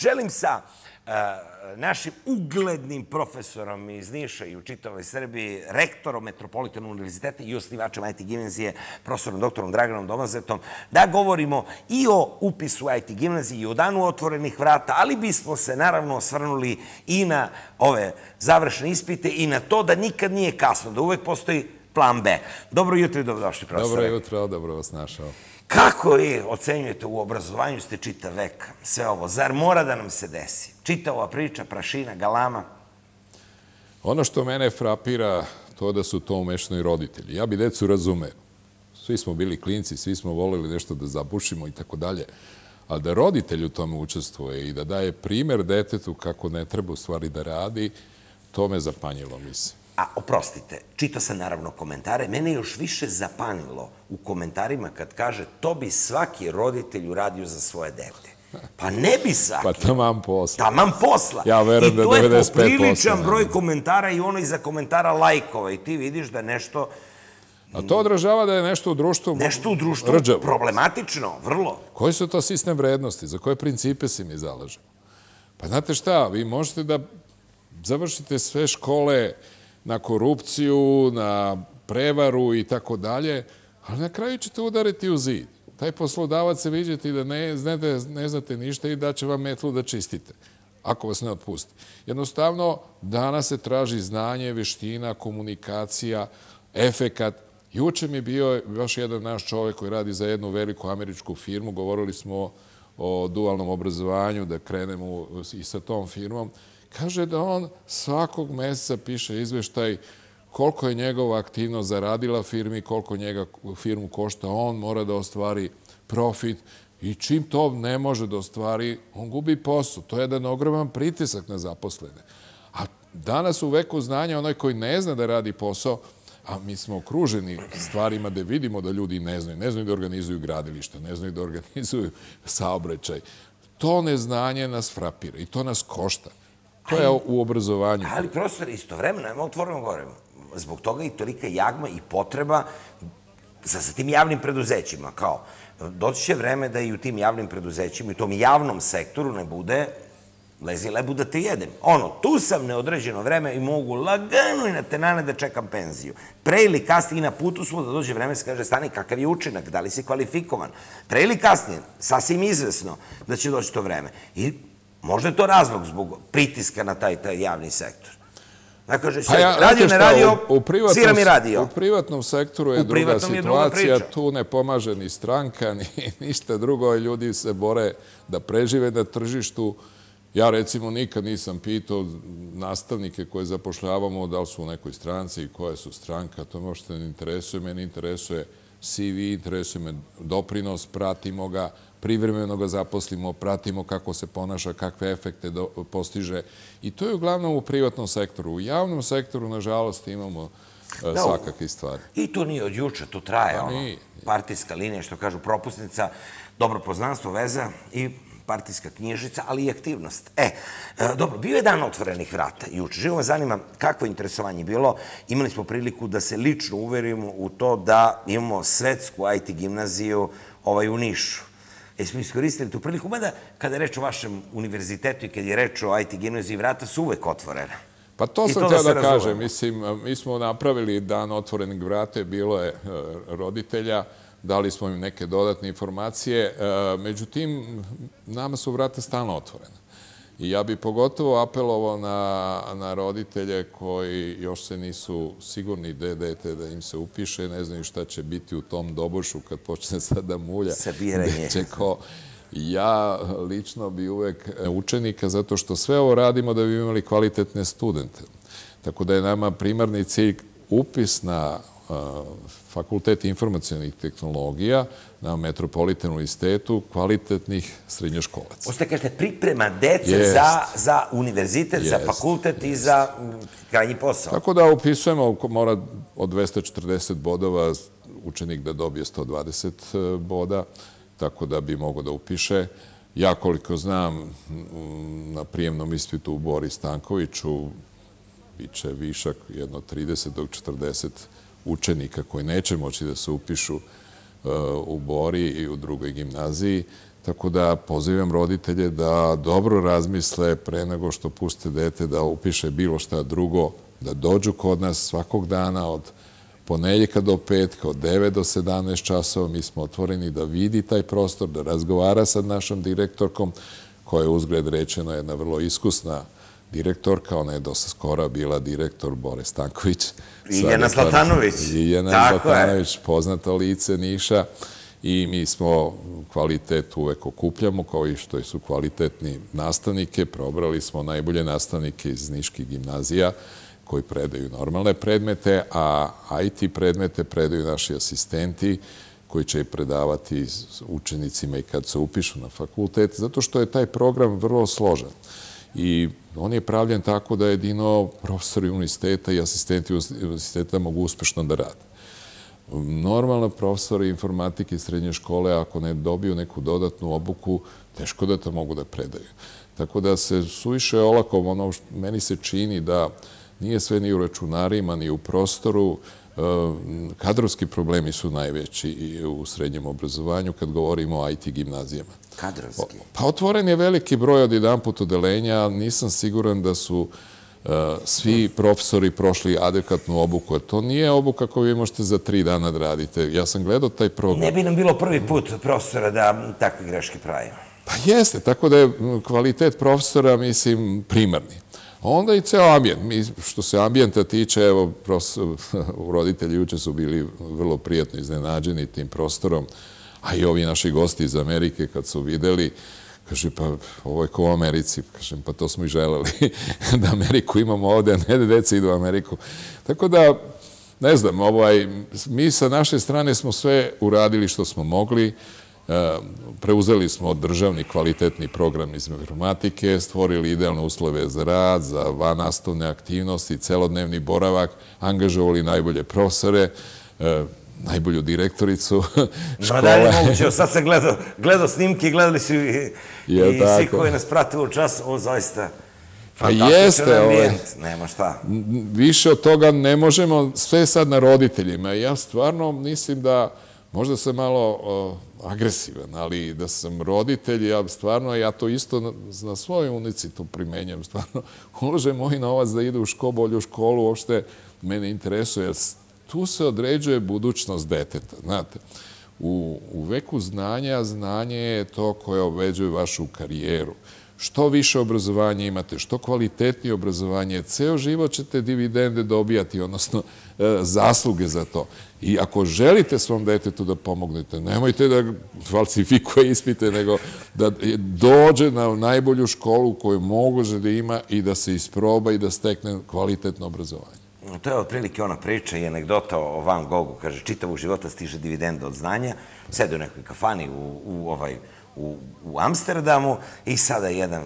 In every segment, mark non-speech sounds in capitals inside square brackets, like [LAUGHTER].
Želim sa e, našim uglednim profesorom iz Niša i u čitavoj Srbiji, rektorom Metropolitana univerziteta i osnivačem IT gimnazije, profesorom doktorom Draganom Domazetom, da govorimo i o upisu IT gimnazije i o danu otvorenih vrata, ali bismo se naravno osvrnuli i na ove završne ispite i na to da nikad nije kasno, da uvek postoji plan B. Dobro jutro i dobrodošli, profesor. Dobro jutro, dobro vas našao. Kako vi ocenjujete u obrazovanju ste čita veka, sve ovo? Zar mora da nam se desi? Čita ova priča, prašina, galama? Ono što mene frapira, to da su to umešno i roditelji. Ja bi decu razumeo. Svi smo bili klinci, svi smo volili nešto da zabušimo i tako dalje. Ali da roditelj u tome učestvuje i da daje primer detetu kako ne treba u stvari da radi, to me zapanjilo, mislim. A, oprostite, čitao sam naravno komentare, mene još više zapanilo u komentarima kad kaže to bi svaki roditelj uradio za svoje dete. Pa ne bi svaki. Pa tamam posla. Tamam posla. Ja verujem da 95%. I to je popriličan broj komentara i ono iza komentara lajkova. I ti vidiš da nešto... A to odražava da je nešto u društvu... Nešto u društvu problematično, vrlo. Koji su to sistem vrednosti? Za koje principe se mi zalažemo? Pa znate šta, vi možete da završite sve škole na korupciju, na prevaru i tako dalje, ali na kraju ćete udariti u zid. Taj poslodavac se vidjeti da ne, znate, ne znate ništa i da će vam metlu da čistite ako vas ne otpusti. Jednostavno, danas se traži znanje, veština, komunikacija, efekat. Juče mi bio još jedan naš čovek koji radi za jednu veliku američku firmu. Govorili smo o dualnom obrazovanju, da krenemo i sa tom firmom. Kaže da on svakog meseca piše izveštaj koliko je njegova aktivnost zaradila firmi, koliko njega firmu košta, on mora da ostvari profit i čim to ne može da ostvari, on gubi posao. To je jedan ogroman pritisak na zaposlene. A danas u veku znanja onaj koji ne zna da radi posao, a mi smo okruženi stvarima da vidimo da ljudi ne znaju. Ne znaju da organizuju gradilišta, ne znaju da organizuju saobraćaj. To neznanje nas frapira i to nas košta. To je u obrazovanju. Ali prostor istovremeno, ajmo otvoreno govorimo, zbog toga i tolika jagma i potreba za, sa tim javnim preduzećima, kao, doći će vreme da i u tim javnim preduzećima i u tom javnom sektoru ne bude lezi lebu da te jedem. Ono, tu sam neodređeno vreme i mogu lagano i na tenane da čekam penziju. Pre ili kasnije i na putu smo da dođe vreme se kaže stani kakav je učinak, da li si kvalifikovan. Pre ili kasnije, sasvim izvesno da će doći to vreme. I Možda je to razlog zbog pritiska na taj, taj javni sektor. Pa ja, radio ne radio, svira mi radio. U privatnom sektoru je druga situacija, tu ne pomaže ni stranka, [LAUGHS] ni ništa drugo. Ljudi se bore da prežive na tržištu. Ja recimo nikad nisam pitao nastavnike koje zapošljavamo da li su u nekoj stranci i koja su stranka. To me uopšte ne interesuje. Meni interesuje CV, interesuje me doprinos, pratimo ga privremeno ga zaposlimo, pratimo kako se ponaša, kakve efekte postiže. I to je uglavnom u privatnom sektoru. U javnom sektoru, nažalost, imamo e, da, svakakve stvari. I to nije od juče, to traje. Pa, partijska linija, što kažu, propusnica, dobro poznanstvo, veza i partijska knjižica, ali i aktivnost. E, e dobro, bio je dan otvorenih vrata juče. Živo me zanima kakvo je interesovanje bilo. Imali smo priliku da se lično uverimo u to da imamo svetsku IT gimnaziju ovaj, u Nišu. Jesmo iskoristili tu priliku, mada kada je reč o vašem univerzitetu i kada je reč o IT gimnaziji vrata su uvek otvorena. Pa to sam htio da, kažem. Mislim, mi smo napravili dan otvorenih vrata, bilo je e, roditelja, dali smo im neke dodatne informacije. E, međutim, nama su vrata stalno otvorena. I ja bi pogotovo apelovao na, roditelje koji još se nisu sigurni gde dete da im se upiše, ne znaju šta će biti u tom dobošu kad počne [LAUGHS] sada da mulja. Sabiranje. Će ja lično bi uvek e, učenika, zato što sve ovo radimo da bi imali kvalitetne studente. Tako da je nama primarni cilj upis na Fakultet informacijalnih tehnologija na Metropolitan univerzitetu kvalitetnih srednjoškolaca. Osta kažete priprema dece za, za univerzitet, za fakultet i za krajnji posao. Tako da upisujemo, mora od 240 bodova učenik da dobije 120 e, boda, tako da bi mogo da upiše. Ja koliko znam, na prijemnom ispitu u Boris Stankoviću biće višak jedno 30 do 40 boda učenika koji neće moći da se upišu e, u Bori i u drugoj gimnaziji. Tako da pozivam roditelje da dobro razmisle pre nego što puste dete da upiše bilo šta drugo, da dođu kod nas svakog dana od ponedjeljka do petka, od 9 do 17 časova. Mi smo otvoreni da vidi taj prostor, da razgovara sa našom direktorkom, koja je uzgled rečeno jedna vrlo iskusna direktorka, ona je dosta skora bila direktor Bore Stanković. Ljiljana Zlatanović. Ljiljana Tako Zlatanović, poznata lice Niša i mi smo kvalitet uvek okupljamo, kao i što su kvalitetni nastavnike. Probrali smo najbolje nastavnike iz Niških gimnazija koji predaju normalne predmete, a IT predmete predaju naši asistenti koji će predavati učenicima i kad se upišu na fakultet, zato što je taj program vrlo složen. I on je pravljen tako da jedino profesori universiteta i asistenti universiteta mogu uspešno da rade. Normalno profesori informatike i srednje škole, ako ne dobiju neku dodatnu obuku, teško da to mogu da predaju. Tako da se suviše olakom, ono što meni se čini da nije sve ni u računarima, ni u prostoru, Eh, kadrovski problemi su najveći u srednjem obrazovanju kad govorimo o IT gimnazijama. Kadrovski? Pa otvoren je veliki broj od jedan put odelenja. Nisam siguran da su eh, svi profesori prošli adekvatnu obuku. Jer to nije obuka koju vi možete za tri dana da radite. Ja sam gledao taj program. Ne bi nam bilo prvi put profesora da takve greške pravimo. Pa jeste, tako da je kvalitet profesora, mislim, primarni. Onda i ceo ambijent. što se ambijenta tiče, evo, [LAUGHS] roditelji juče su bili vrlo prijatno iznenađeni tim prostorom, a i ovi naši gosti iz Amerike kad su videli, Kaže, pa ovo je ko u Americi. Kažem, pa to smo i želeli [LAUGHS] da Ameriku imamo ovde, a ne da deca idu u Ameriku. Tako da, ne znam, ovaj, mi sa naše strane smo sve uradili što smo mogli. Preuzeli smo državni kvalitetni program iz informatike, stvorili idealne uslove za rad, za vanastavne aktivnosti, celodnevni boravak, angažovali najbolje profesore, e, najbolju direktoricu [LAUGHS] škole. Ma da je moguće, sad sam gledao, gledao snimke, gledali su i, je, i svi koji nas prate u čas, o, zaista, pa fantastičan jeste, ovaj. ambijent, nema šta. Više od toga ne možemo, sve sad na roditeljima. Ja stvarno mislim da možda sam malo agresivan, ali da sam roditelj, ja stvarno, ja to isto na, svojoj unici to primenjam, stvarno, [LAUGHS] uložem moj novac da ide u školu, bolju školu, uopšte mene interesuje, tu se određuje budućnost deteta, znate. U, u veku znanja, znanje je to koje obveđuje vašu karijeru. Uh, što više obrazovanja imate, što kvalitetnije obrazovanje, ceo život ćete dividende dobijati, odnosno e, zasluge za to. I ako želite svom detetu da pomognete, nemojte da falsifikuje ispite, nego da dođe na najbolju školu koju moguće da ima i da se isproba i da stekne kvalitetno obrazovanje. To je otprilike ona priča i anegdota o Van Gogu. Kaže, čitavog života stiže dividenda od znanja, sede u nekoj kafani u, u ovaj u, u Amsterdamu i sada jedan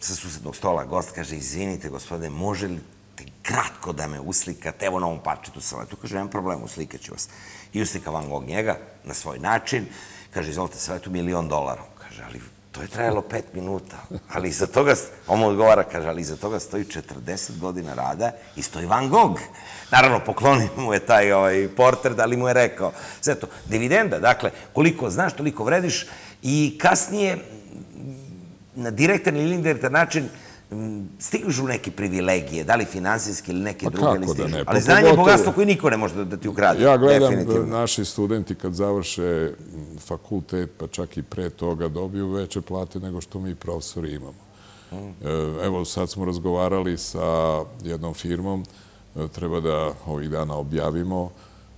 sa susednog stola gost kaže, izvinite gospode, može li te kratko da me uslikate, evo na ovom parčetu sa salatu. Kaže, nemam problem, uslikat ću vas. I uslika Van Gogh njega na svoj način. Kaže, izvolite, salatu milion dolara. Kaže, ali to je trajalo pet minuta. Ali iza toga, on mu odgovara, kaže, ali iza toga stoji 40 godina rada i stoji Van Gogh. Naravno, poklonio mu je taj ovaj, portret, ali mu je rekao. Sve to, dividenda, dakle, koliko znaš, toliko vrediš, I kasnije, na direktan ili indirektan način, stižu neke privilegije, da li finansijske ili neke pa druge, ili da stižu. ne? Pa Ali znanje je bogatstvo koje niko ne može da ti ukrade. Ja gledam da naši studenti kad završe fakultet, pa čak i pre toga, dobiju veće plate nego što mi profesori imamo. Mm. E, evo, sad smo razgovarali sa jednom firmom, e, treba da ovih dana objavimo,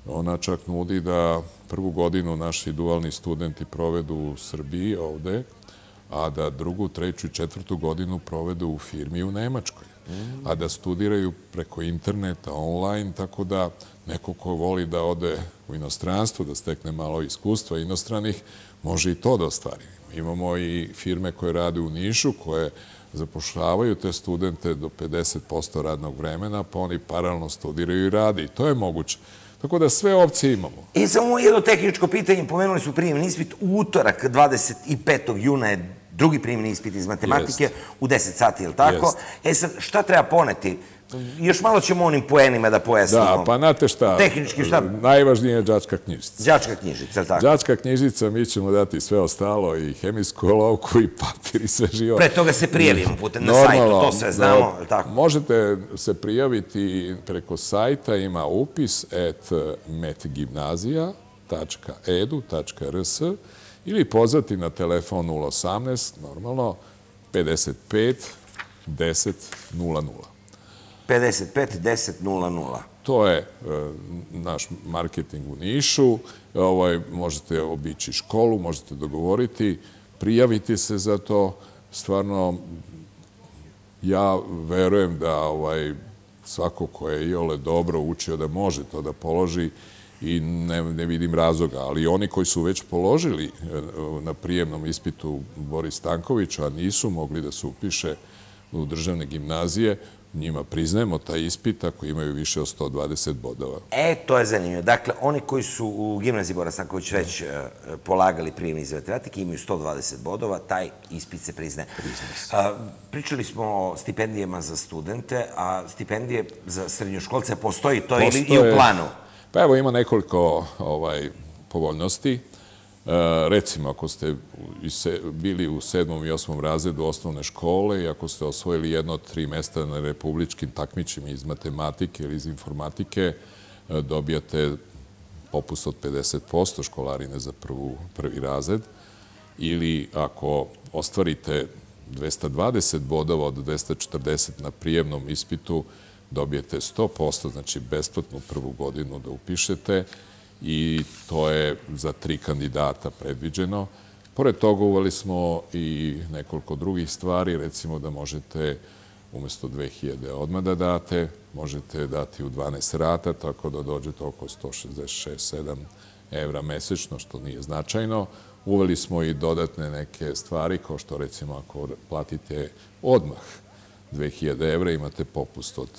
ona čak nudi da prvu godinu naši dualni studenti provedu u Srbiji ovde, a da drugu, treću i četvrtu godinu provedu u firmi u Nemačkoj. A da studiraju preko interneta, online, tako da neko ko voli da ode u inostranstvo, da stekne malo iskustva inostranih, može i to da ostvari. Imamo i firme koje rade u Nišu, koje zapošljavaju te studente do 50% radnog vremena, pa oni paralelno studiraju i rade. I to je moguće. Tako da sve opcije imamo. I e, samo jedno tehničko pitanje, pomenuli su prijemni ispit, utorak 25. juna je drugi primjeni ispit iz matematike u 10 sati, je li tako? E sad, šta treba poneti? Još malo ćemo onim poenima da pojasnimo. Da, pa znate šta? Tehnički šta? Najvažnije je džačka knjižica. Džačka knjižica, tako? Džačka knjižica, mi ćemo dati sve ostalo, i hemijsku olovku, i papir, i sve živo. Pre toga se prijavimo putem na sajtu, to sve znamo, da, tako? Možete se prijaviti preko sajta, ima upis at metgimnazija.edu.rs ili pozvati na telefon 018, normalno, 55 10 00. 55 10 00. To je e, naš marketing u Nišu. Ovaj, možete obići školu, možete dogovoriti, prijaviti se za to. Stvarno, ja verujem da ovaj, svako ko je i dobro učio da može to da položi i ne, ne vidim razloga. Ali oni koji su već položili e, na prijemnom ispitu Boris Stankovića, a nisu mogli da se upiše u državne gimnazije, njima priznajemo taj ispit ako imaju više od 120 bodova. E, to je zanimljivo. Dakle, oni koji su u gimnaziji Bora Stanković već e, polagali prijemni iz matematike imaju 120 bodova, taj ispit se priznaje. Priznaje Pričali smo o stipendijama za studente, a stipendije za srednjoškolce postoji to Postoje, ili i u planu? Pa evo, ima nekoliko ovaj, povoljnosti. E, recimo, ako ste bili u sedmom i osmom razredu osnovne škole i ako ste osvojili jedno od tri mesta na republičkim takmićima iz matematike ili iz informatike, e, dobijate popust od 50% školarine za prvu, prvi razred. Ili ako ostvarite 220 bodova od 240 na prijemnom ispitu, dobijete 100%, znači besplatnu prvu godinu da upišete i to je za tri kandidata predviđeno. Pored toga uvali smo i nekoliko drugih stvari, recimo da možete umesto 2000 odmah da date, možete dati u 12 rata, tako da dođete oko 166-7 evra mesečno, što nije značajno. Uveli smo i dodatne neke stvari, kao što recimo ako platite odmah 2000 evra, imate popust od 100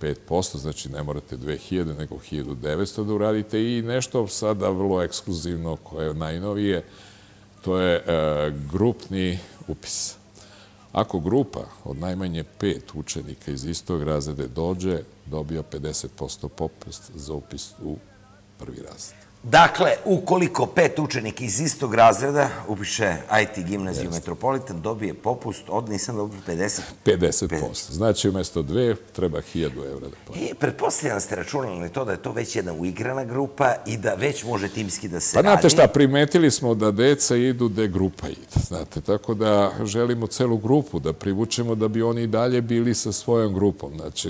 5%, znači ne morate 2000, nego 1900 da uradite i nešto sada vrlo ekskluzivno koje je najnovije, to je e, grupni upis. Ako grupa od najmanje pet učenika iz istog razrede dođe, dobija 50% popust za upis u prvi razred. Dakle, ukoliko pet učenika iz istog razreda upiše IT gimnaziju yes. Metropolitan, dobije popust od, nisam dobro, 50... 50%. Znači, umesto dve, treba 1000 evra da plati. I, e, pretpostavljam da ste računali to da je to već jedna uigrana grupa i da već može timski da se radi. Pa, znate šta, primetili smo da deca idu gde grupa ide, znate, tako da želimo celu grupu da privučemo da bi oni i dalje bili sa svojom grupom. Znači,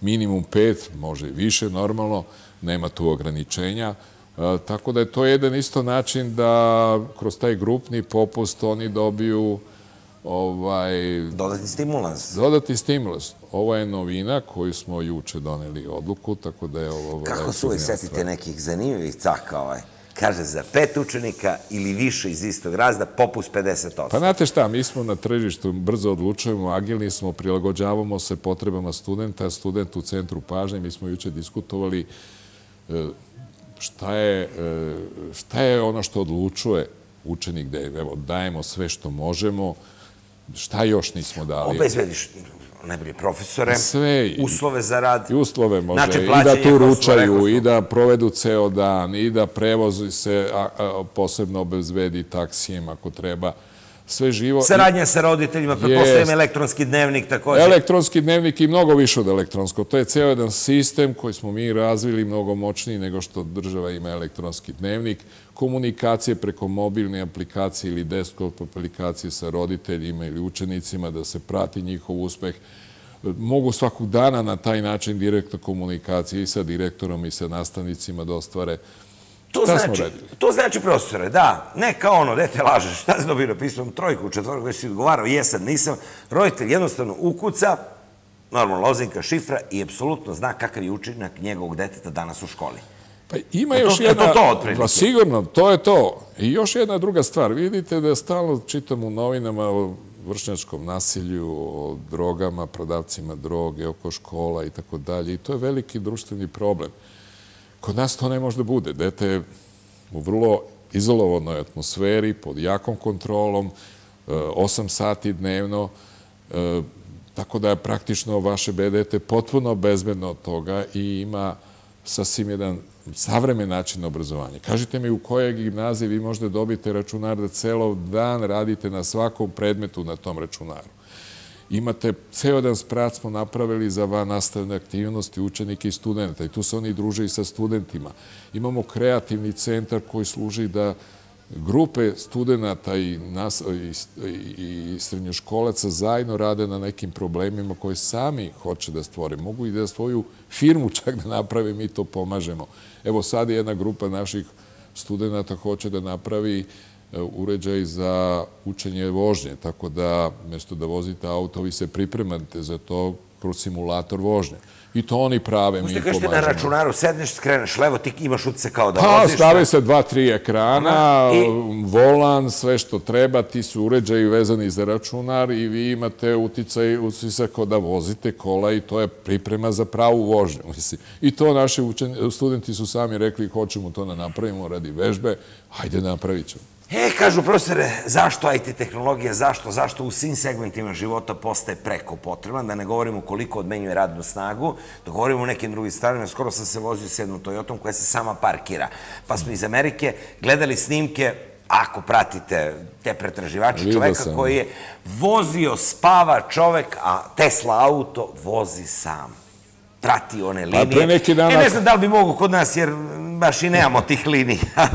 minimum pet, može i više, normalno, nema tu ograničenja. E, tako da je to jedan isto način da kroz taj grupni popust oni dobiju ovaj... Dodatni stimulans. Dodatni stimulans. Ovo je novina koju smo juče doneli odluku, tako da je ovo... Kako su uvijek setite nekih zanimljivih caka ovaj? Kaže, za pet učenika ili više iz istog razda, popus 50%. Pa znate šta, mi smo na tržištu, brzo odlučujemo, agilni smo, prilagođavamo se potrebama studenta, student u centru pažnje. Mi smo juče diskutovali uh, šta je, e, šta je ono što odlučuje učenik da evo, dajemo sve što možemo, šta još nismo dali? Obezbediš najbolje profesore, sve, uslove za rad. I uslove može, znači, i da tu ručaju, i da provedu ceo dan, i da prevozi se a, a, posebno obezbedi taksijem ako treba sve živo. Saradnja sa roditeljima, prepostavljam pa elektronski dnevnik također. Elektronski dnevnik i mnogo više od elektronsko. To je ceo jedan sistem koji smo mi razvili mnogo moćniji nego što država ima elektronski dnevnik. Komunikacije preko mobilne aplikacije ili desktop aplikacije sa roditeljima ili učenicima da se prati njihov uspeh. Mogu svakog dana na taj način direktno komunikacije i sa direktorom i sa nastavnicima da ostvare učenje To znači, To znači, profesore, da, ne kao ono, dete lažeš, šta si dobio pisao trojku, četvorku, koji si odgovarao, jesam, nisam. Roditelj jednostavno ukuca, normalno, lozinka, šifra i apsolutno zna kakav je učinak njegovog deteta danas u školi. Pa ima još jedna... to to otprilike? Pa sigurno, to je to. I još jedna druga stvar. Vidite da je stalno čitam u novinama o vršnjačkom nasilju, o drogama, prodavcima droge, oko škola i tako dalje. I to je veliki društveni problem. Kod nas to ne može da bude. Dete je u vrlo izolovanoj atmosferi, pod jakom kontrolom, 8 e, sati dnevno, e, tako da je praktično vaše dete potpuno bezbedno od toga i ima sasvim jedan savremen način obrazovanja. Kažite mi u kojoj gimnaziji vi možda dobite računar da celo dan radite na svakom predmetu na tom računaru imate, ceo dan sprat smo napravili za van nastavne aktivnosti učenike i studenta i tu se oni druže i sa studentima. Imamo kreativni centar koji služi da grupe studenta i, nas, i, i, srednjoškolaca zajedno rade na nekim problemima koje sami hoće da stvore. Mogu i da svoju firmu [LAUGHS] čak da naprave, mi to pomažemo. Evo sad je jedna grupa naših studenta hoće da napravi E, uređaj za učenje vožnje, tako da mesto da vozite auto, vi se pripremate za to kroz simulator vožnje. I to oni prave, mi mi im pomažemo. na računaru, sedneš, skreneš levo, ti imaš utice kao da pa, voziš. Pa, stave se dva, tri ekrana, I... volan, sve što treba, ti su uređaji vezani za računar i vi imate uticaj, utisak da vozite kola i to je priprema za pravu vožnju. [LAUGHS] Mislim. I to naši učen... studenti su sami rekli, hoćemo to da napravimo radi vežbe, hajde da napravit ćemo. E, kažu, profesore, zašto IT tehnologija, zašto, zašto u svim segmentima života postaje preko potreban, da ne govorimo koliko odmenjuje radnu snagu, da govorimo o nekim drugim stranima, skoro sam se vozio s jednom Toyotom koja se sama parkira. Pa smo iz Amerike gledali snimke, ako pratite te pretraživače čoveka sam. koji da. je vozio, spava čovek, a Tesla auto vozi sam prati one linije. Pa pre neki dan... E, ne znam da li bi mogo kod nas, jer baš i nemamo tih linija, [LAUGHS]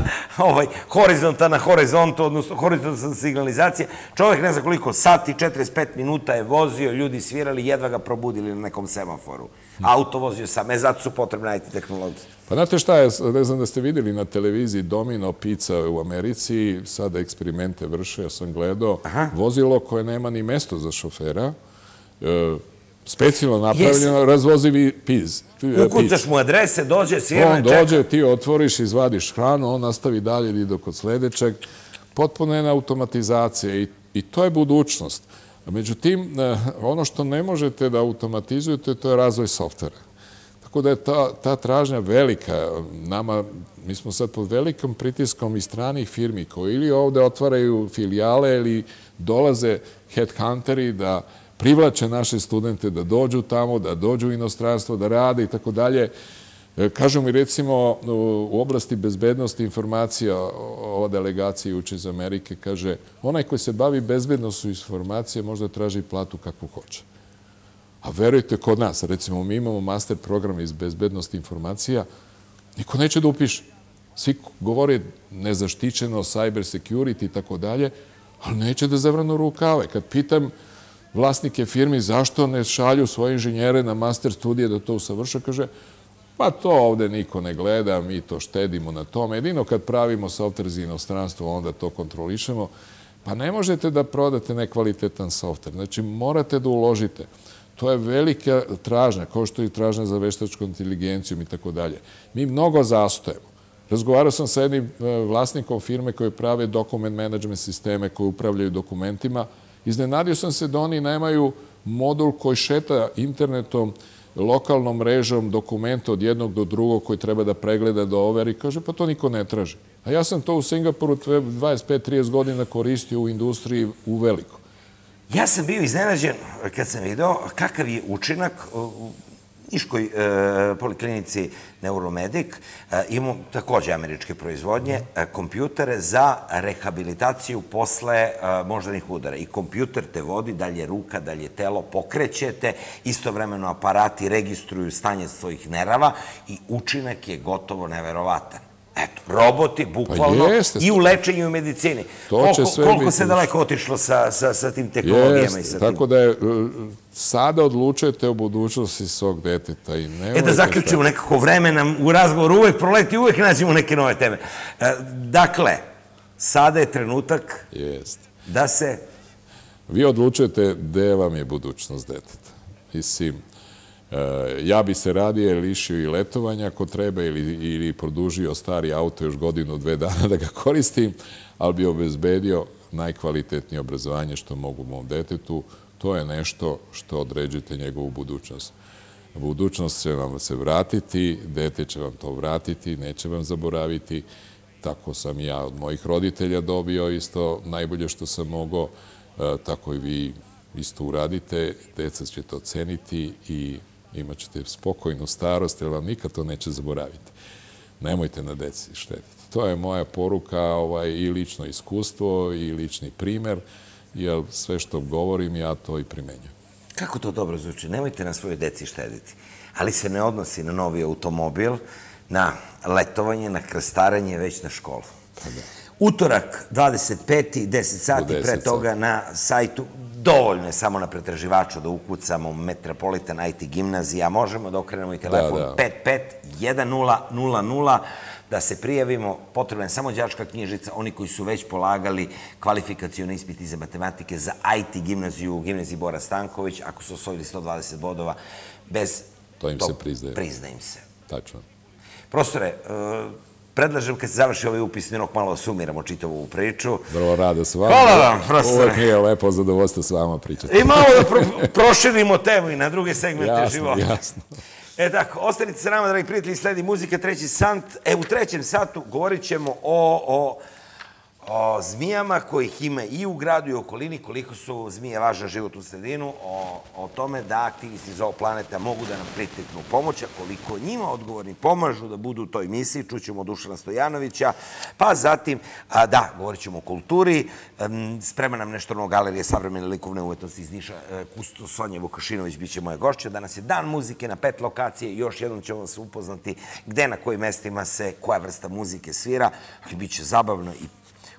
ovaj, horizonta na horizontu, odnosno horizonta horizontalna signalizacije. Čovek ne zna koliko, sat i 45 minuta je vozio, ljudi svirali, jedva ga probudili na nekom semaforu. Auto vozio sam, e, zato su potrebne IT tehnologije. Pa znate šta je, ne znam da ste videli na televiziji Domino Pizza u Americi, sada eksperimente vrše, ja sam gledao, Aha. vozilo koje nema ni mesto za šofera, e, specijalno napravljeno, yes. razvozivi piz. E, Ukucaš mu adrese, dođe, sjeme, On dođe, ti otvoriš, izvadiš hranu, on nastavi dalje, ide kod sledećeg. Potpuno je na automatizacija i, i to je budućnost. Međutim, e, ono što ne možete da automatizujete, to je razvoj softvera. Tako da je ta, ta tražnja velika. Nama, mi smo sad pod velikom pritiskom i stranih firmi koji ili ovde otvaraju filijale ili dolaze headhunteri da privlače naše studente da dođu tamo, da dođu u inostranstvo, da rade i tako dalje. E, kažu mi recimo u oblasti bezbednosti informacija ova delegacija uče iz Amerike kaže onaj koji se bavi bezbednostu informacije možda traži platu kakvu hoće. A verujte kod nas, recimo mi imamo master program iz bezbednosti informacija, niko neće da upiše. Svi govore nezaštićeno, cyber security i tako dalje, ali neće da zavrnu rukave. Kad pitam vlasnike firmi zašto ne šalju svoje inženjere na master studije da to usavrša. Kaže, pa to ovde niko ne gleda, mi to štedimo na tome. Jedino kad pravimo software za inostranstvo, onda to kontrolišemo. Pa ne možete da prodate nekvalitetan software. Znači, morate da uložite. To je velika tražnja, kao što je tražnja za veštačku inteligencijom i tako dalje. Mi mnogo zastojemo. Razgovarao sam sa jednim e, vlasnikom firme koje prave dokument management sisteme koje upravljaju dokumentima, Iznenadio sam se da oni nemaju modul koji šeta internetom, lokalnom mrežom dokumenta od jednog do drugog koji treba da pregleda, da overi. Kaže, pa to niko ne traži. A ja sam to u Singapuru 25-30 godina koristio u industriji u veliko. Ja sam bio iznenađen kad sam video kakav je učinak Niškoj e, poliklinici Neuromedik e, imamo takođe američke proizvodnje, mhm. e, kompjutere za rehabilitaciju posle e, moždanih udara. I kompjuter te vodi, dalje ruka, dalje telo, pokrećete, istovremeno aparati registruju stanje svojih nerava i učinak je gotovo neverovatan. Eto, roboti, pa bukvalno, i u lečenju i u medicini. koliko, se daleko otišlo sa, sa, sa tim tehnologijama i sa tim... Tako da je e, sada odlučujete o budućnosti svog deteta i ne... E da zaključimo nekako vreme nam u razgovoru uvek proleti, uvek nađemo neke nove teme. E, dakle, sada je trenutak Jest. da se... Vi odlučujete gde vam je budućnost deteta. Mislim, e, ja bi se radije lišio i letovanja ako treba ili, ili produžio stari auto još godinu, dve dana da ga koristim, ali bi obezbedio najkvalitetnije obrazovanje što mogu mom detetu, to je nešto što određujete njegovu budućnost. Budućnost će vam se vratiti, dete će vam to vratiti, neće vam zaboraviti. Tako sam ja od mojih roditelja dobio isto najbolje što sam mogao, e, tako i vi isto uradite, deca će to ceniti i imat ćete spokojnu starost, jer vam nikad to neće zaboraviti. Nemojte na deci štetiti. To je moja poruka ovaj, i lično iskustvo i lični primer jer sve što govorim ja to i primenjujem. Kako to dobro zvuči? Nemojte na svoje deci štediti. Ali se ne odnosi na novi automobil, na letovanje, na krstaranje, već na školu. Pa da. Utorak, 25. 10 sati, pre toga na sajtu dovoljno je samo na pretraživaču da ukucamo Metropolitan IT gimnazija, možemo da okrenemo i da, telefon 551000. Da da se prijavimo, potrebna je samo đačka knjižica, oni koji su već polagali kvalifikacione ispiti za matematike za IT gimnaziju u gimnaziji Bora Stanković, ako su osvojili 120 bodova, bez... To im se priznaje. Prizna im se. Tačno. Profesore, e, predlažem kad se završi ovaj upis, jednog malo da sumiramo čitavu priču. Vrlo rado s vama. Hvala vam, profesore. Uvek mi je lepo zadovoljstvo s vama pričati. I malo da proširimo temu i na druge segmente jasno, života. Jasno, jasno. E tako, ostanite sa nama, dragi prijatelji, sledi muzika, treći sant. E, u trećem satu govorit ćemo o, o o zmijama kojih ima i u gradu i u okolini, koliko su zmije važna u sredinu, o, o tome da aktivisti iz ovog planeta mogu da nam priteknu pomoć, a koliko njima odgovorni pomažu da budu u toj misiji, čućemo Dušana Stojanovića, pa zatim, a, da, govorit ćemo o kulturi, sprema nam nešto novo galerije savremene likovne umetnosti iz Niša, e, Kusto Sonja Vukašinović biće moja gošća, danas je dan muzike na pet lokacije, još jednom ćemo vas upoznati gde, na kojim mestima se, koja vrsta muzike svira, ali biće zabavno i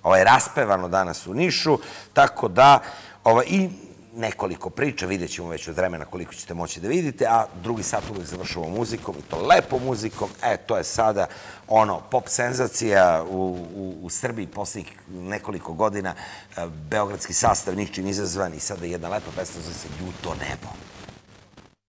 ovaj, raspevano danas u Nišu, tako da ovaj, i nekoliko priča, vidjet ćemo već od vremena koliko ćete moći da vidite, a drugi sat uvek završamo muzikom i to lepo muzikom. E, to je sada ono, pop senzacija u, u, u Srbiji poslednjih nekoliko godina, e, beogradski sastav ničim izazvan i sada jedna lepa pesma zove se Ljuto nebo.